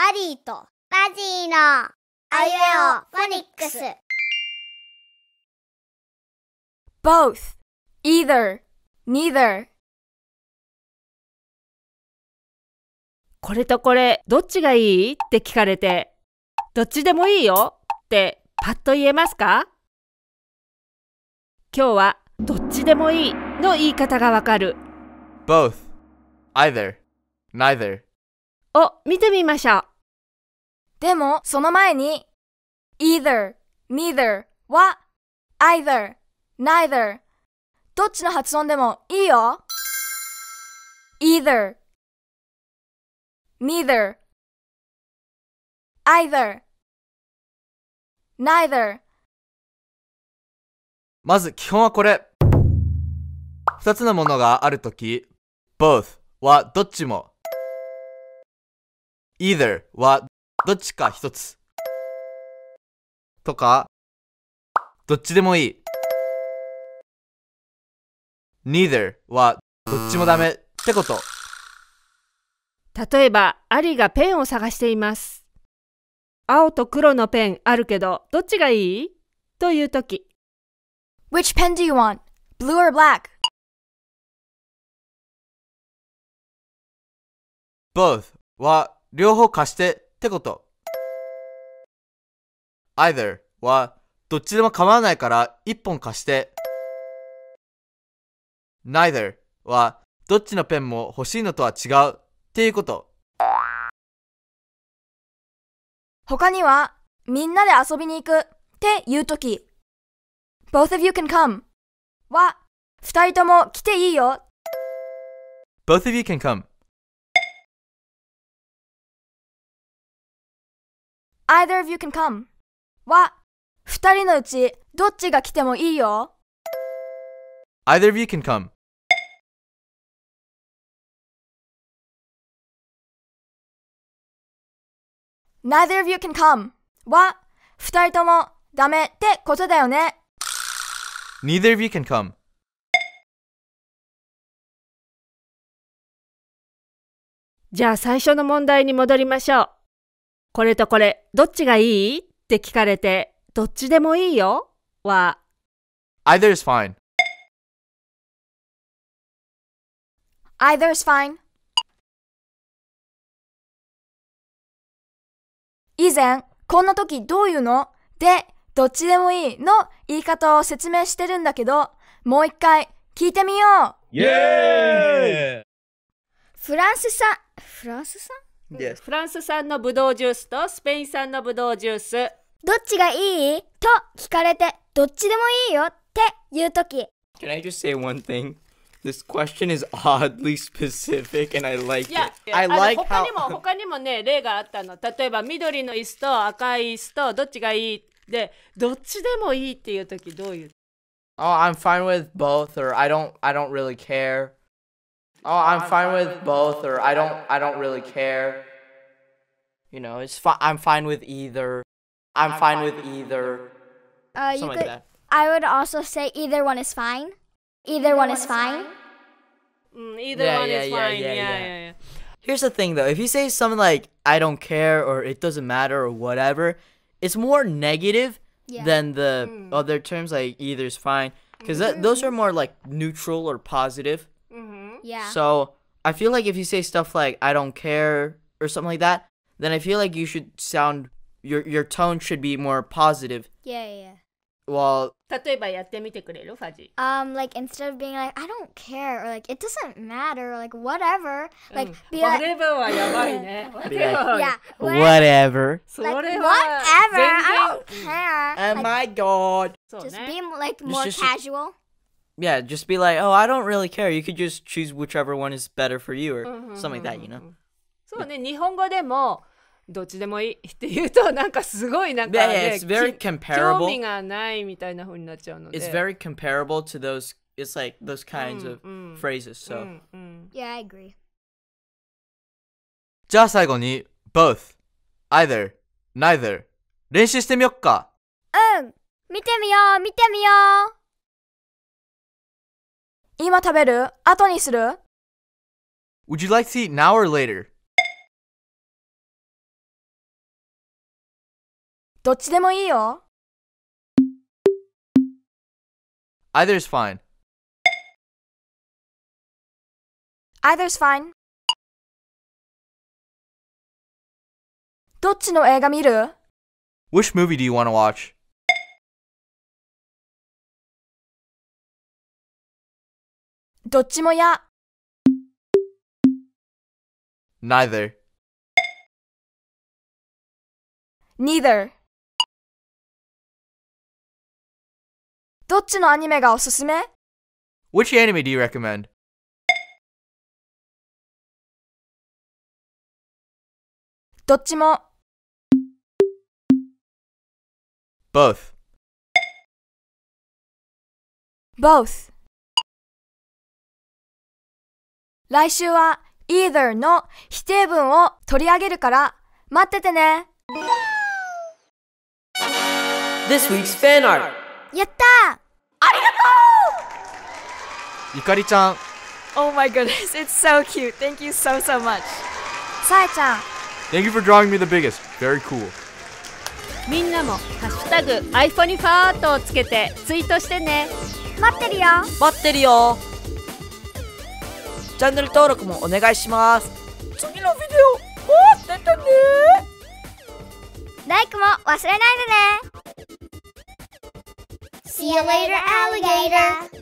アリーとバジーのあゆえオフォニックス Both either neither これとこれどっちがいいって聞かれてどっちでもいいよってパッと言えますか今日はどっちでもいいの言い方がわかる Both either neither を見てみましょう。でも、その前に、either, neither は either, neither どっちの発音でもいいよ。either, neither, either, neither まず基本はこれ。二つのものがあるとき、both はどっちも either はどっちか一つとかどっちでもいい neither はどっちもダメってこと例えばアリがペンを探しています青と黒のペンあるけどどっちがいいという時 Which pen do you want? Blue or black? Both は両方貸してってこと。either はどっちでも構わないから一本貸して。neither はどっちのペンも欲しいのとは違うっていうこと。他にはみんなで遊びに行くって言うとき both of you can come は二人とも来ていいよ both of you can come Either of you can come は2人のうちどっちが来てもいいよ Either of you can come ナ e i t h e r of you can come は2人ともダメってことだよね Neither of you can come じゃあ最初の問題に戻りましょう。これとこれどっちがいいって聞かれてどっちでもいいよは Either is fine. Either is fine. 以前、こんな時どういうので、どっちでもいいの言い方を説明してるんだけど、もう一回聞いてみようイエーイフランスさん、フランスさん Yes. フランス産のブドウジュースとスペイン産のブドウジュース。どっちがいいと聞かれて、どっちでもいいよって言うとき。Can I just say one thing? This question is oddly specific and I like it. I like 他にも他にもね例があったの。例えば緑の椅子と赤い椅子とどっちがいいでどっちでもいいっていう時どういう Oh, I'm fine with both or I don't I don't really care. Oh, I'm fine with both, or I don't. I don't really care. You know, it's fine. I'm fine with either. I'm, I'm fine, fine with either. Uh, Something you could. Like I would also say either one is fine. Either, either one, one, is fine. fine. Mm, either yeah, one yeah, is yeah, fine. Yeah yeah yeah, Here's the thing, though. If you say something like "I don't care" or "It doesn't matter" or whatever, it's more negative than the mm. other terms like "either is fine" because mm -hmm. those are more like neutral or positive. Yeah. So I feel like if you say stuff like I don't care or something like that, then I feel like you should sound your your tone should be more positive. Yeah, yeah. yeah. Well, um, like instead of being like I don't care or like it doesn't matter or like whatever, mm. like be like whatever はやばいね。whatever. Yeah. Whatever. それは whatever. I don't care. Oh my god. Just be like oh more casual yeah, just be like, oh, I don't really care. You could just choose whichever one is better for you or mm-hmm, something like that, you mm-hmm. know? そうね、日本語でもどっちでもいいって言うとなんかすごいなんか、ね、yeah, yeah, it's very comparable. 興味がないみたいな風になっちゃうので。It's very comparable to those it's like those kinds of phrases. So yeah, I agree. じゃあ最後に both, either, neither 練習してみよっか。うん、見てみよう、見てみよう。今食べる後にする Would you like to eat now or later? is fine. Either is fine. どっちの映画見る Which movie do you want to watch? どっちもや。Neither. Neither. どっちのアニメがおすすめ Which anime do you recommend? Both. Both. 来週は either の否定文を取り上げるから待っててね This week's fan art やったありがとうゆかりちゃん Oh my goodness, it's so cute. Thank you so so much. さえちゃん Thank you for drawing me the biggest. Very cool. みんなも「ハッシュタグ #iPhone ファート」をつけてツイートしてね待ってるよ待ってるよチャンネル登録もお願いします次のビデオ待っててねライクも忘れないでね See you later, alligator!